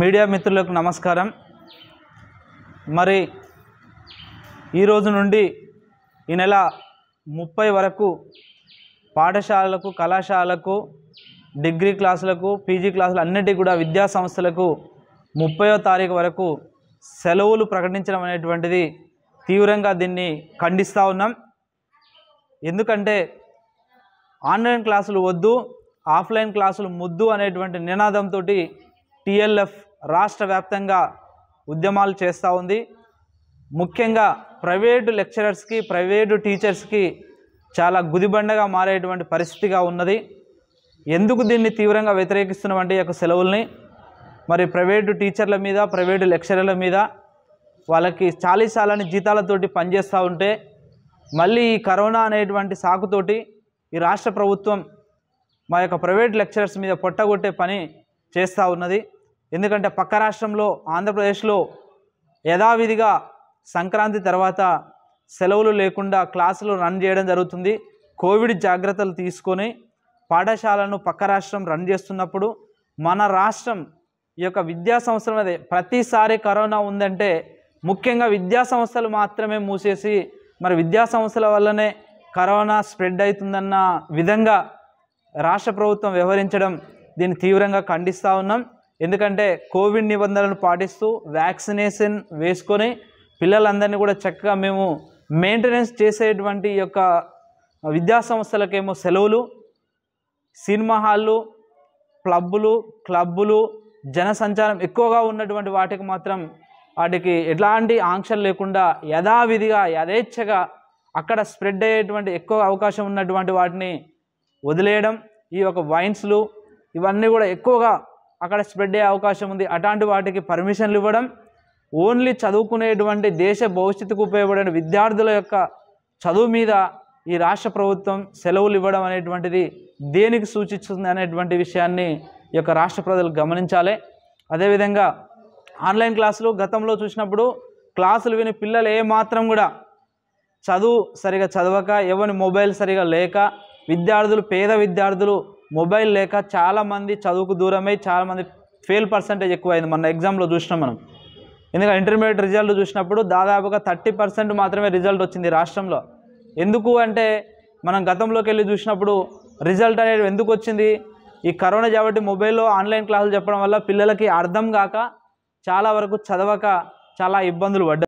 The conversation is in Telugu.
మీడియా మిత్రులకు నమస్కారం మరి ఈరోజు నుండి ఈ నెల ముప్పై వరకు పాఠశాలలకు కళాశాలలకు డిగ్రీ క్లాసులకు పీజీ క్లాసులు అన్నిటికీ కూడా విద్యా సంస్థలకు ముప్పయో తారీఖు వరకు సెలవులు ప్రకటించడం అనేటువంటిది తీవ్రంగా దీన్ని ఖండిస్తూ ఉన్నాం ఎందుకంటే ఆన్లైన్ క్లాసులు వద్దు ఆఫ్లైన్ క్లాసులు ముద్దు అనేటువంటి నినాదంతో టీఎల్ఎఫ్ రాష్ట్ర వ్యాప్తంగా ఉద్యమాలు చేస్తూ ఉంది ముఖ్యంగా ప్రైవేటు లెక్చరర్స్కి ప్రైవేటు టీచర్స్కి చాలా గుదిబండగా మారేటువంటి పరిస్థితిగా ఉన్నది ఎందుకు దీన్ని తీవ్రంగా వ్యతిరేకిస్తున్నటువంటి యొక్క సెలవుల్ని మరి ప్రైవేటు టీచర్ల మీద ప్రైవేటు లెక్చరర్ల మీద వాళ్ళకి చాలీసాలని జీతాలతోటి పనిచేస్తూ ఉంటే మళ్ళీ ఈ కరోనా అనేటువంటి సాకుతోటి ఈ రాష్ట్ర ప్రభుత్వం మా యొక్క ప్రైవేట్ లెక్చరర్స్ మీద పొట్టగొట్టే పని చేస్తూ ఉన్నది ఎందుకంటే పక్క రాష్ట్రంలో ఆంధ్రప్రదేశ్లో యథావిధిగా సంక్రాంతి తర్వాత సెలవులు లేకుండా క్లాసులు రన్ చేయడం జరుగుతుంది కోవిడ్ జాగ్రత్తలు తీసుకొని పాఠశాలను పక్క రాష్ట్రం రన్ చేస్తున్నప్పుడు మన రాష్ట్రం ఈ యొక్క విద్యా సంవత్సరం అదే ప్రతిసారి కరోనా ఉందంటే ముఖ్యంగా విద్యా సంస్థలు మాత్రమే మూసేసి మరి విద్యా సంస్థల వల్లనే కరోనా స్ప్రెడ్ అవుతుందన్న విధంగా రాష్ట్ర ప్రభుత్వం వ్యవహరించడం దీన్ని తీవ్రంగా ఖండిస్తూ ఉన్నాం ఎందుకంటే కోవిడ్ నిబంధనలను పాటిస్తూ వ్యాక్సినేషన్ వేసుకొని పిల్లలందరినీ కూడా చక్కగా మేము మెయింటెనెన్స్ చేసేటువంటి యొక్క విద్యా సంస్థలకేమో సెలవులు సినిమా హాళ్ళు క్లబ్బులు క్లబ్బులు జనసంచారం ఎక్కువగా ఉన్నటువంటి వాటికి మాత్రం వాటికి ఎలాంటి ఆంక్షలు లేకుండా యథావిధిగా యథేచ్ఛగా అక్కడ స్ప్రెడ్ అయ్యేటువంటి ఎక్కువ అవకాశం ఉన్నటువంటి వాటిని వదిలేయడం ఈ యొక్క వైన్స్లు ఇవన్నీ కూడా ఎక్కువగా అక్కడ స్ప్రెడ్ అయ్యే అవకాశం ఉంది అటువంటి వాటికి పర్మిషన్లు ఇవ్వడం ఓన్లీ చదువుకునేటువంటి దేశ భవిష్యత్తుకు ఉపయోగపడిన విద్యార్థుల యొక్క చదువు మీద ఈ రాష్ట్ర ప్రభుత్వం సెలవులు ఇవ్వడం అనేటువంటిది దేనికి సూచిస్తుంది అనేటువంటి విషయాన్ని ఈ యొక్క రాష్ట్ర ప్రజలు గమనించాలి అదేవిధంగా ఆన్లైన్ క్లాసులు గతంలో చూసినప్పుడు క్లాసులు విని పిల్లలు ఏమాత్రం కూడా చదువు సరిగా చదవక ఎవరి మొబైల్ సరిగా లేక విద్యార్థులు పేద విద్యార్థులు మొబైల్ లేక చాలామంది చదువుకు దూరమై చాలామంది ఫెయిల్ పర్సంటేజ్ ఎక్కువైంది మన ఎగ్జామ్లో చూసినాం మనం ఎందుకంటే ఇంటర్మీడియట్ రిజల్ట్ చూసినప్పుడు దాదాపుగా థర్టీ పర్సెంట్ మాత్రమే రిజల్ట్ వచ్చింది రాష్ట్రంలో ఎందుకు అంటే మనం గతంలోకి వెళ్ళి చూసినప్పుడు రిజల్ట్ అనేది ఎందుకు వచ్చింది ఈ కరోనా కాబట్టి మొబైల్లో ఆన్లైన్ క్లాసులు చెప్పడం వల్ల పిల్లలకి అర్థం కాక చాలా వరకు చదవక చాలా ఇబ్బందులు పడ్డాయి